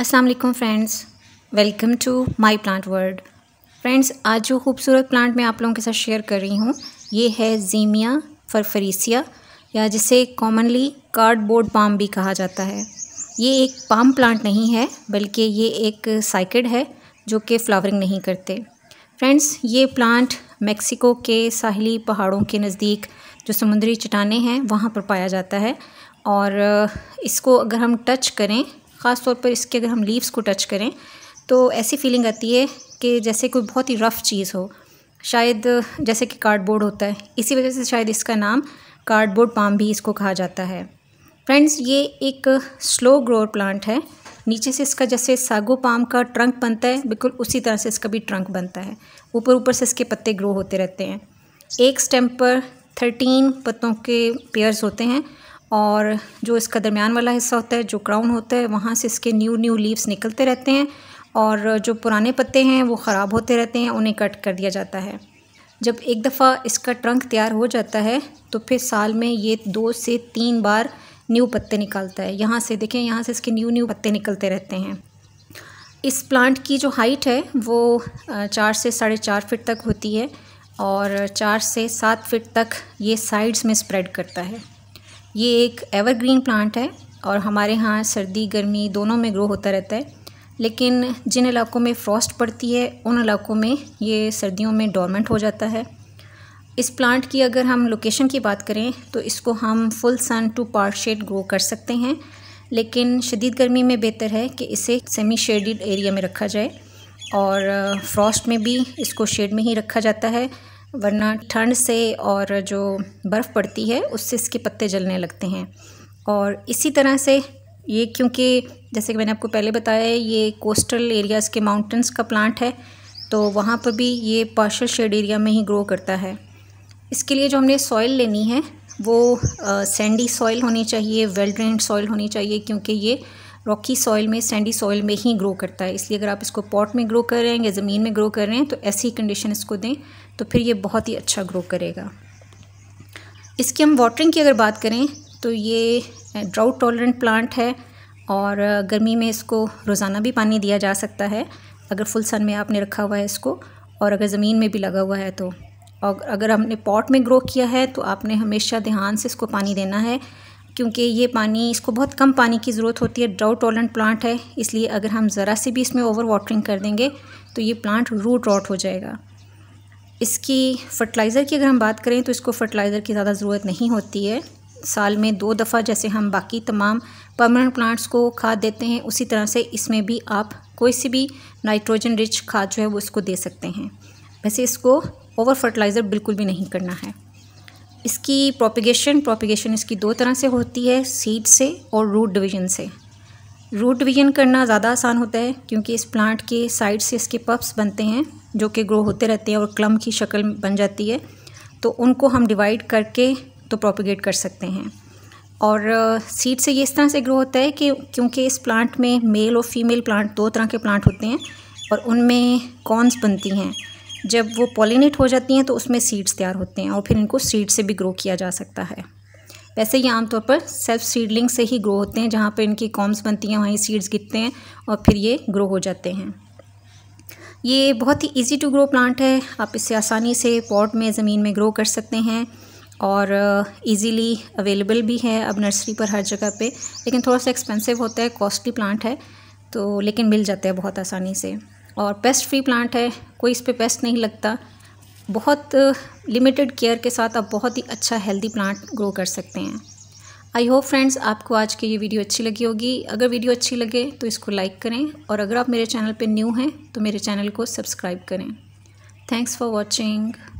अस्सलाम वालेकुम friends welcome to my plant world friends आज जो खूबसूरत प्लांट मैं आप लोगों के साथ शेयर कर रही हूँ ये है जीमिया फरफरीसिया या जिसे कॉमनली कार्डबोर्ड पाम भी कहा जाता है ये एक पाम प्लांट नहीं है बल्कि ये एक साइकिड है जो कि फ्लावरिंग नहीं करते फ्रेंड्स ये प्लांट मेक्सिको के साहली पहाड़ों के नज़दीक जो समुद्री चटाने हैं वहाँ पर पाया जाता है और इसको अगर हम टच करें ख़ास तौर पर इसके अगर हम लीव्स को टच करें तो ऐसी फीलिंग आती है कि जैसे कोई बहुत ही रफ़ चीज़ हो शायद जैसे कि कार्डबोर्ड होता है इसी वजह से शायद इसका नाम कार्डबोर्ड पाम भी इसको कहा जाता है फ्रेंड्स ये एक स्लो ग्रोअर प्लांट है नीचे से इसका जैसे सागो पाम का ट्रंक बनता है बिल्कुल उसी तरह से इसका भी ट्रंक बनता है ऊपर ऊपर से इसके पत्ते ग्रो होते रहते हैं एक स्टेम पर थर्टीन पत्तों के पेयर्स होते हैं और जो इसका दरमियान वाला हिस्सा होता है जो क्राउन होता है वहाँ से इसके न्यू न्यू लीव्स निकलते रहते हैं और जो पुराने पत्ते हैं वो ख़राब होते रहते हैं उन्हें कट कर दिया जाता है जब एक दफ़ा इसका ट्रंक तैयार हो जाता है तो फिर साल में ये दो से तीन बार न्यू पत्ते निकालता है यहाँ से देखें यहाँ से इसके न्यू न्यू पत्ते निकलते रहते हैं इस प्लांट की जो हाइट है वो चार से साढ़े चार फिट तक होती है और चार से सात फिट तक ये साइड्स में स्प्रेड करता है ये एक एवरग्रीन प्लांट है और हमारे यहाँ सर्दी गर्मी दोनों में ग्रो होता रहता है लेकिन जिन इलाकों में फ्रॉस्ट पड़ती है उन इलाकों में ये सर्दियों में डॉर्मेंट हो जाता है इस प्लांट की अगर हम लोकेशन की बात करें तो इसको हम full sun to part shade grow कर सकते हैं लेकिन शदीद गर्मी में बेहतर है कि इसे सेमी शेडिड एरिया में रखा जाए और फ्रॉस्ट में भी इसको शेड में ही रखा जाता है वरना ठंड से और जो बर्फ़ पड़ती है उससे इसके पत्ते जलने लगते हैं और इसी तरह से ये क्योंकि जैसे कि मैंने आपको पहले बताया ये कोस्टल एरियाज़ के माउंटेंस का प्लांट है तो वहाँ पर भी ये पार्शल शेड एरिया में ही ग्रो करता है इसके लिए जो हमने सॉइल लेनी है वो सैंडी सॉइल होनी चाहिए वेल ड्रेन सॉइल होनी चाहिए क्योंकि ये रॉकी सॉइल में सैंडी सॉइल में ही ग्रो करता है इसलिए अगर आप इसको पॉट में ग्रो कर रहे हैं या ज़मीन में ग्रो कर रहे हैं तो ऐसी कंडीशन इसको दें तो फिर ये बहुत ही अच्छा ग्रो करेगा इसकी हम वाटरिंग की अगर बात करें तो ये ड्राउट टॉलरेंट प्लांट है और गर्मी में इसको रोज़ाना भी पानी दिया जा सकता है अगर फुल सन में आपने रखा हुआ है इसको और अगर ज़मीन में भी लगा हुआ है तो और अगर हमने पॉट में ग्रो किया है तो आपने हमेशा ध्यान से इसको पानी देना है क्योंकि ये पानी इसको बहुत कम पानी की ज़रूरत होती है ड्राउट टॉलरेंट प्लांट है इसलिए अगर हम ज़रा से भी इसमें ओवर वाटरिंग कर देंगे तो ये प्लांट रूट रॉट हो जाएगा इसकी फ़र्टिलाइज़र की अगर हम बात करें तो इसको फ़र्टिलाइज़र की ज़्यादा ज़रूरत नहीं होती है साल में दो दफ़ा जैसे हम बाकी तमाम परमानेंट प्लांट्स को खाद देते हैं उसी तरह से इसमें भी आप कोई सी भी नाइट्रोजन रिच खाद जो है वो इसको दे सकते हैं वैसे इसको ओवर फर्टिलाइज़र बिल्कुल भी नहीं करना है इसकी प्रोपिगेशन प्रोपिगेशन इसकी दो तरह से होती है सीड से और रूट डिवीज़न से रूट डिवीज़न करना ज़्यादा आसान होता है क्योंकि इस प्लांट के साइड से इसके पप्स बनते हैं जो कि ग्रो होते रहते हैं और क्लम की शक्ल बन जाती है तो उनको हम डिवाइड करके तो प्रोपिगेट कर सकते हैं और सीड से ये इस तरह से ग्रो होता है कि क्योंकि इस प्लांट में मेल और फीमेल प्लांट दो तरह के प्लांट होते हैं और उनमें कॉर्नस बनती हैं जब वो पॉलिनेट हो जाती हैं तो उसमें सीड्स तैयार होते हैं और फिर इनको सीड से भी ग्रो किया जा सकता है वैसे ये आमतौर पर सेल्फ सीडलिंग से ही ग्रो होते हैं जहाँ पर इनकी कॉम्स बनती हैं वहीं सीड्स गिरते हैं और फिर ये ग्रो हो जाते हैं ये बहुत ही इजी टू ग्रो प्लांट है आप इसे आसानी से पॉट में ज़मीन में ग्रो कर सकते हैं और इजीली uh, अवेलेबल भी है अब नर्सरी पर हर जगह पे लेकिन थोड़ा सा एक्सपेंसिव होता है कॉस्टली प्लांट है तो लेकिन मिल जाता है बहुत आसानी से और पेस्ट फ्री प्लांट है कोई इस पर पेस्ट नहीं लगता बहुत लिमिटेड uh, केयर के साथ आप बहुत ही अच्छा हेल्दी प्लांट ग्रो कर सकते हैं आई होप फ्रेंड्स आपको आज की ये वीडियो अच्छी लगी होगी अगर वीडियो अच्छी लगे तो इसको लाइक करें और अगर आप मेरे चैनल पर न्यू हैं तो मेरे चैनल को सब्सक्राइब करें थैंक्स फॉर वॉचिंग